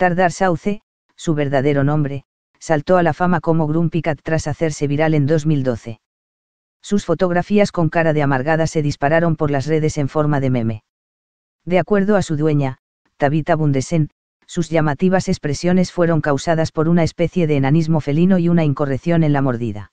Tardar Sauce, su verdadero nombre, saltó a la fama como Grumpy tras hacerse viral en 2012. Sus fotografías con cara de amargada se dispararon por las redes en forma de meme. De acuerdo a su dueña, Tabitha Bundesen, sus llamativas expresiones fueron causadas por una especie de enanismo felino y una incorrección en la mordida.